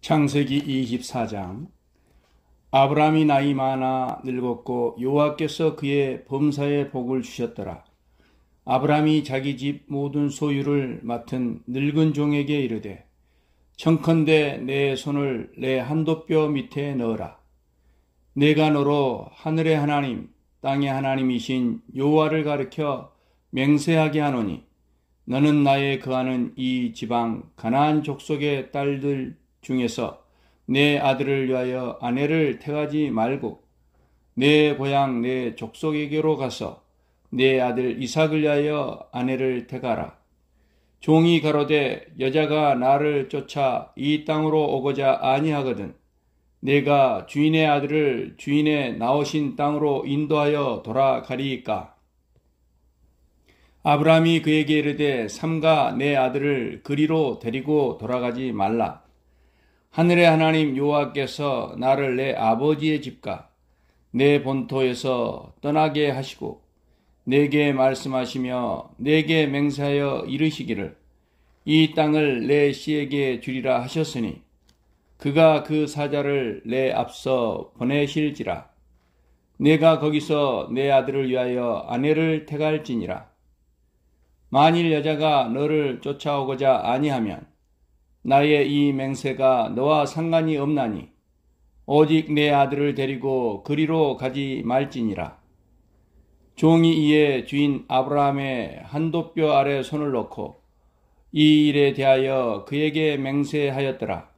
창세기 24장 아브라함이 나이 많아 늙었고 여호와께서 그의 범사에 복을 주셨더라. 아브라함이 자기 집 모든 소유를 맡은 늙은 종에게 이르되 청컨대 내 손을 내 한도뼈 밑에 넣어라. 내가 너로 하늘의 하나님 땅의 하나님이신 여호와를 가르켜 맹세하게 하노니 너는 나의 거하는 이 지방 가나안 족속의 딸들 중에서 내 아들을 위하여 아내를 태하지 말고 내 고향 내 족속에게로 가서 내 아들 이삭을 위하여 아내를 태가라 종이 가로되 여자가 나를 쫓아 이 땅으로 오고자 아니하거든 내가 주인의 아들을 주인의 나오신 땅으로 인도하여 돌아가리이까. 아브라함이 그에게 이르되 삼가 내 아들을 그리로 데리고 돌아가지 말라. 하늘의 하나님 여호와께서 나를 내 아버지의 집과 내 본토에서 떠나게 하시고 내게 말씀하시며 내게 맹세하여 이르시기를 이 땅을 내 씨에게 주리라 하셨으니 그가 그 사자를 내 앞서 보내실지라 내가 거기서 내 아들을 위하여 아내를 택할지니라 만일 여자가 너를 쫓아오고자 아니하면 나의 이 맹세가 너와 상관이 없나니 오직 내 아들을 데리고 그리로 가지 말지니라. 종이 이에 주인 아브라함의 한도뼈 아래 손을 넣고 이 일에 대하여 그에게 맹세하였더라.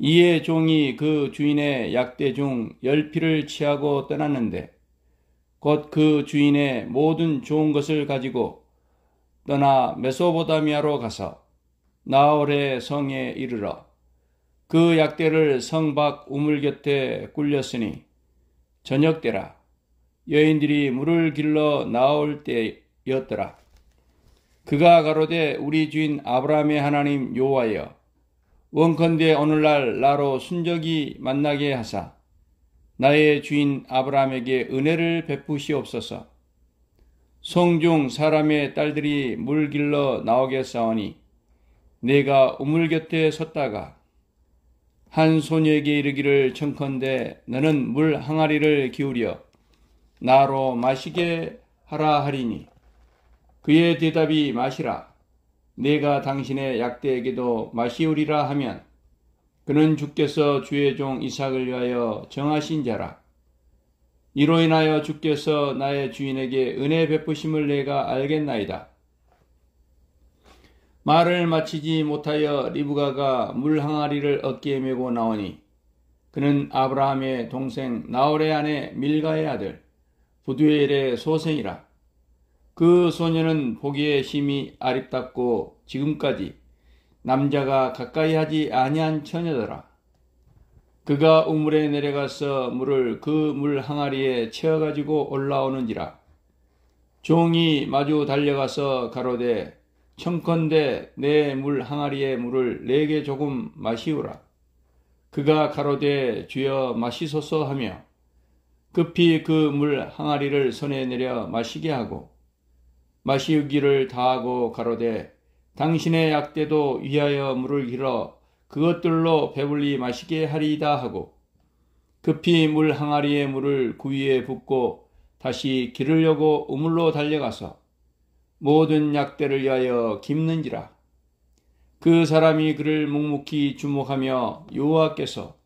이에 종이 그 주인의 약대 중 열피를 취하고 떠났는데 곧 그 주인의 모든 좋은 것을 가지고 떠나 메소보다미아로 가서 나홀의 성에 이르러 그 약대를 성 밖 우물 곁에 굴렸으니 저녁 때라 여인들이 물을 길러 나올 때였더라. 그가 가로되 우리 주인 아브라함의 하나님 요하여 원컨대 오늘날 나로 순적이 만나게 하사 나의 주인 아브라함에게 은혜를 베푸시옵소서. 성중 사람의 딸들이 물 길러 나오게 싸우니 내가 우물 곁에 섰다가 한 소녀에게 이르기를 청컨대 너는 물 항아리를 기울여 나로 마시게 하라 하리니 그의 대답이 마시라 내가 당신의 약대에게도 마시우리라 하면 그는 주께서 주의 종 이삭을 위하여 정하신 자라 이로 인하여 주께서 나의 주인에게 은혜 베푸심을 내가 알겠나이다 말을 마치지 못하여 리브가가 물 항아리를 어깨에 메고 나오니 그는 아브라함의 동생 나홀의 아내 밀가의 아들 부두엘의 소생이라 그 소녀는 보기에 심히 아립답고 지금까지 남자가 가까이 하지 아니한 처녀더라 그가 우물에 내려가서 물을 그 물 항아리에 채워 가지고 올라오는지라 종이 마주 달려가서 가로되 청컨대 내 물 항아리의 물을 내게 조금 마시우라. 그가 가로되 주여 마시소서 하며 급히 그 물 항아리를 손에 내려 마시게 하고 마시우기를 다하고 가로되 당신의 약대도 위하여 물을 길어 그것들로 배불리 마시게 하리이다 하고 급히 물 항아리의 물을 구위에 붓고 다시 길으려고 우물로 달려가서 모든 약대를 위하여 깁는지라 그 사람이 그를 묵묵히 주목하며 여호와께서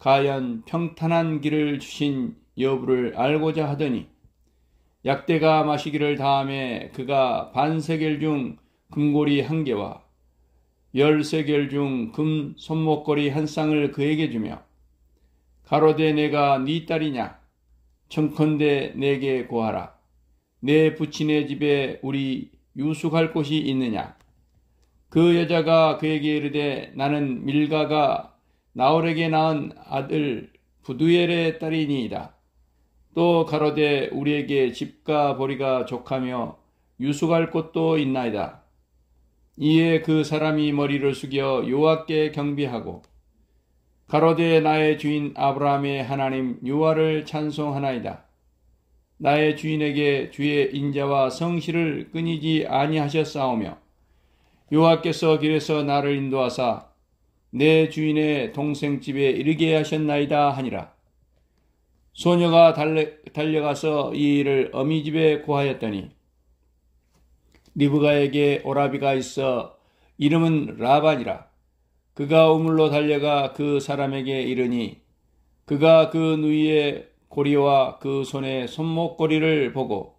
과연 평탄한 길을 주신 여부를 알고자 하더니 약대가 마시기를 다음에 그가 반세겔 중 금고리 한 개와 열세겔 중 금 손목걸이 한 쌍을 그에게 주며 가로되 내가 네 딸이냐 청컨대 내게 고하라 내 부친의 집에 우리 유숙할 곳이 있느냐? 그 여자가 그에게 이르되 나는 밀가가 나홀에게 낳은 아들 부두엘의 딸이니이다. 또 가로되 우리에게 집과 보리가 족하며 유숙할 곳도 있나이다. 이에 그 사람이 머리를 숙여 요아께 경비하고 가로되 나의 주인 아브라함의 하나님 요아를 찬송하나이다. 나의 주인에게 주의 인자와 성실을 끊이지 아니하셨사오며 요하께서 길에서 나를 인도하사 내 주인의 동생 집에 이르게 하셨나이다 하니라 소녀가 달려, 가서이 일을 어미 집에 고하였더니 리브가에게 오라비가 있어 이름은 라반이라 그가 우물로 달려가 그 사람에게 이르니 그가 그 누이의 고리와 그 손의 손목고리를 보고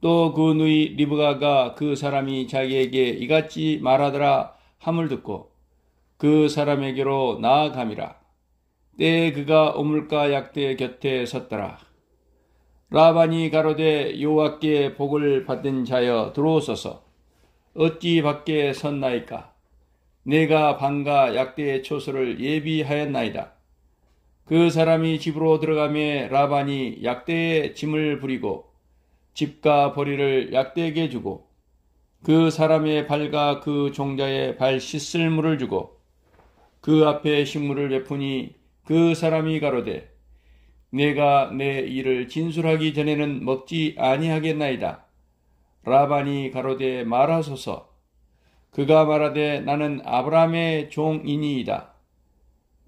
또 그 누이 리브가가 그 사람이 자기에게 이같이 말하더라 함을 듣고 그 사람에게로 나아감이라 때 그가 오물가 약대 곁에 섰더라 라반이 가로되 요와께 복을 받은 자여 들어오소서 어찌 밖에 섰나이까 내가 방가 약대의 초소를 예비하였나이다 그 사람이 집으로 들어가매 라반이 약대에 짐을 부리고 집과 벌이를 약대에게 주고 그 사람의 발과 그 종자의 발 씻을 물을 주고 그 앞에 식물을 베푸니 그 사람이 가로되 내가 내 일을 진술하기 전에는 먹지 아니하겠나이다. 라반이 가로되 말하소서 그가 말하되 나는 아브라함의 종이니이다.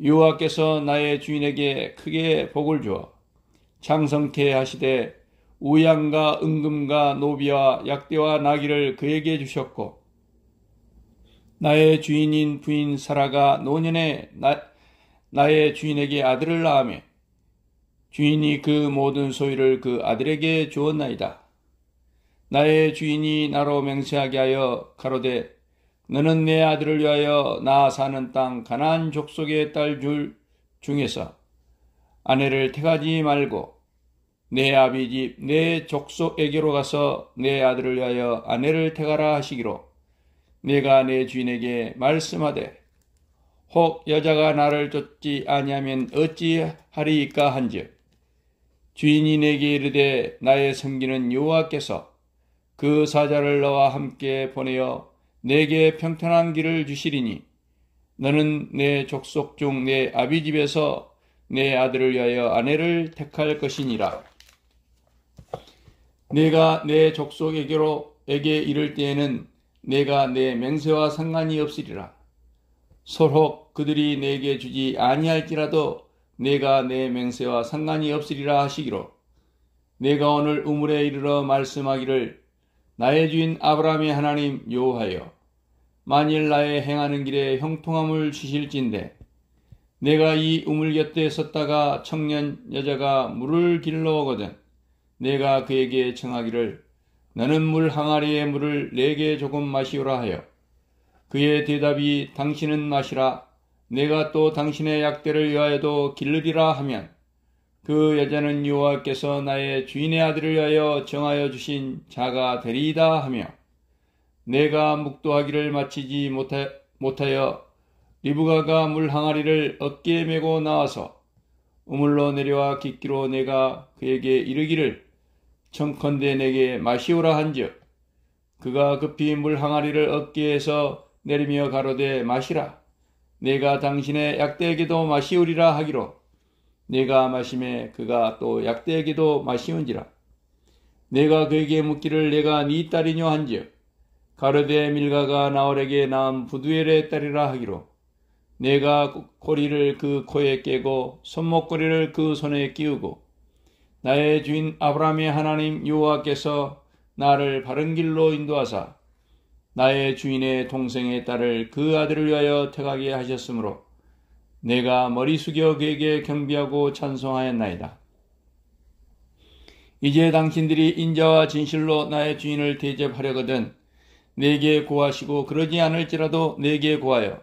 여호와께서 나의 주인에게 크게 복을 주어 장성케 하시되 우양과 은금과 노비와 약대와 나귀를 그에게 주셨고 나의 주인인 부인 사라가 노년에 나, 나의 주인에게 아들을 낳으며 주인이 그 모든 소유를 그 아들에게 주었나이다. 나의 주인이 나로 맹세하게 하여 가로되 너는 내 아들을 위하여 나 사는 땅가난안 족속의 딸 줄 중에서 아내를 태가지 말고 내 아비 집내 족속에게로 가서 내 아들을 위하여 아내를 태가라 하시기로 내가 내 주인에게 말씀하되 혹 여자가 나를 쫓지 아니하면 어찌하리이까 한즉 주인이 내게 이르되 나의 섬기는 여호와께서 그 사자를 너와 함께 보내어 내게 평탄한 길을 주시리니 너는 내 족속 중 내 아비 집에서 내 아들을 위하여 아내를 택할 것이니라. 내가 내 족속에게로에게 이를 때에는 내가 내 맹세와 상관이 없으리라. 설혹 그들이 내게 주지 아니할지라도 내가 내 맹세와 상관이 없으리라 하시기로 내가 오늘 우물에 이르러 말씀하기를 나의 주인 아브라함의 하나님 여호하여 만일 나의 행하는 길에 형통함을 주실진데 내가 이 우물 곁에 섰다가 청년 여자가 물을 길러 오거든 내가 그에게 청하기를 너는 물 항아리에 물을 네개 조금 마시오라 하여 그의 대답이 당신은 마시라 내가 또 당신의 약대를 위하여도 길르리라 하면 그 여자는 여호와께서 나의 주인의 아들을 위하여 정하여 주신 자가 되리이다 하며 내가 묵도하기를 마치지 못하여 리브가가 물 항아리를 어깨에 메고 나와서 우물로 내려와 깃기로 내가 그에게 이르기를 청컨대 내게 마시오라 한즉 그가 급히 물 항아리를 어깨에서 내리며 가로되 마시라 내가 당신의 약대에게도 마시오리라 하기로 내가 마심에 그가 또 약대에게도 마시운지라 내가 그에게 묻기를 내가 네 딸이뇨 한즉 가르데 밀가가 나홀에게 낳은 부두엘의 딸이라 하기로 내가 고리를 그 코에 깨고 손목고리를 그 손에 끼우고 나의 주인 아브라함의 하나님 여호와께서 나를 바른 길로 인도하사 나의 주인의 동생의 딸을 그 아들을 위하여 택하게 하셨으므로 내가 머리 숙여 그에게 경비하고 찬송하였나이다. 이제 당신들이 인자와 진실로 나의 주인을 대접하려거든 내게 고하시고 그러지 않을지라도 내게 고하여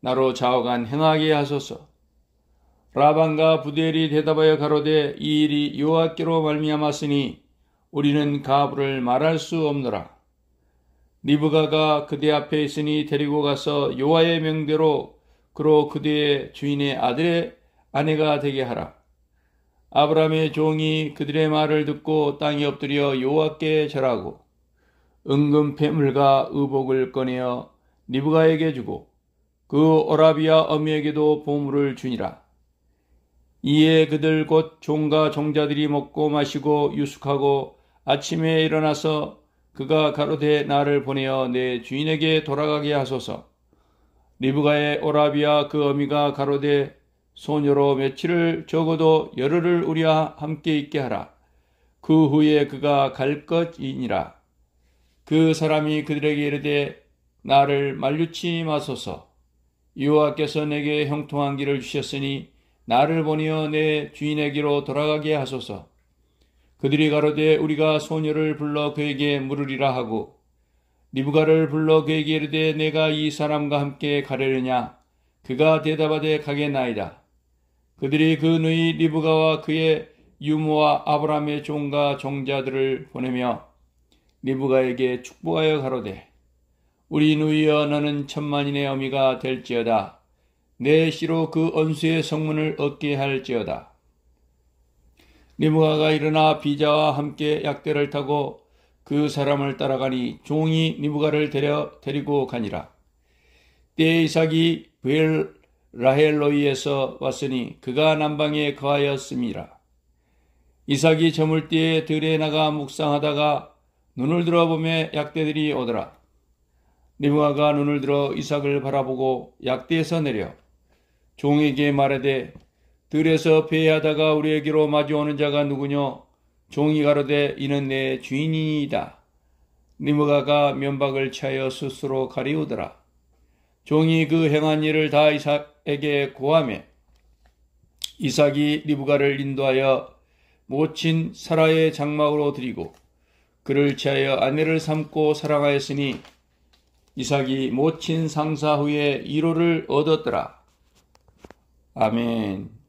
나로 좌우간 행하게 하소서. 라반과 부델이 대답하여 가로되 이 일이 요악기로 말미암았으니 우리는 가부를 말할 수 없노라. 리브가가 그대 앞에 있으니 데리고 가서 요아의 명대로 그로 그들의 주인의 아들의 아내가 되게 하라. 아브라함의 종이 그들의 말을 듣고 땅에 엎드려 여호와께 절하고 은금 폐물과 의복을 꺼내어 리브가에게 주고 그 오라비아 어미에게도 보물을 주니라. 이에 그들 곧 종과 종자들이 먹고 마시고 유숙하고 아침에 일어나서 그가 가로되 나를 보내어 내 주인에게 돌아가게 하소서. 리브가의 오라비아 그 어미가 가로되 소녀로 며칠을 적어도 열흘을 우리와 함께 있게 하라. 그 후에 그가 갈 것이니라. 그 사람이 그들에게 이르되 나를 말류치 마소서. 여호와께서 내게 형통한 길을 주셨으니 나를 보내어 내 주인에게로 돌아가게 하소서. 그들이 가로되 우리가 소녀를 불러 그에게 물으리라 하고 리브가를 불러 그에게 이르되 내가 이 사람과 함께 가려느냐 그가 대답하되 가겠나이다 그들이 그 누이 리브가와 그의 유모와 아브라함의 종과 종자들을 보내며 리브가에게 축복하여 가로되 우리 누이여 너는 천만인의 어미가 될지어다 내 씨로 그 언수의 성문을 얻게 할지어다 리브가가 일어나 비자와 함께 약대를 타고 그 사람을 따라가니 종이 미부가를 데려 데리고 가니라. 때에 이삭이 벨 라헬로이에서 왔으니 그가 남방에 거하였습니다. 이삭이 저물 때에 들에 나가 묵상하다가 눈을 들어보매 약대들이 오더라. 리브아가 눈을 들어 이삭을 바라보고 약대에서 내려 종에게 말하되 들에서 배회하다가 우리에게로 마주오는 자가 누구냐 종이 가로되 이는 내 주인이니이다. 니무가가 면박을 차여 스스로 가리우더라. 종이 그 행한 일을 다 이삭에게 고함해 이삭이 리브가를 인도하여 모친 사라의 장막으로 드리고 그를 취하여 아내를 삼고 사랑하였으니 이삭이 모친 상사 후에 이로를 얻었더라. 아멘.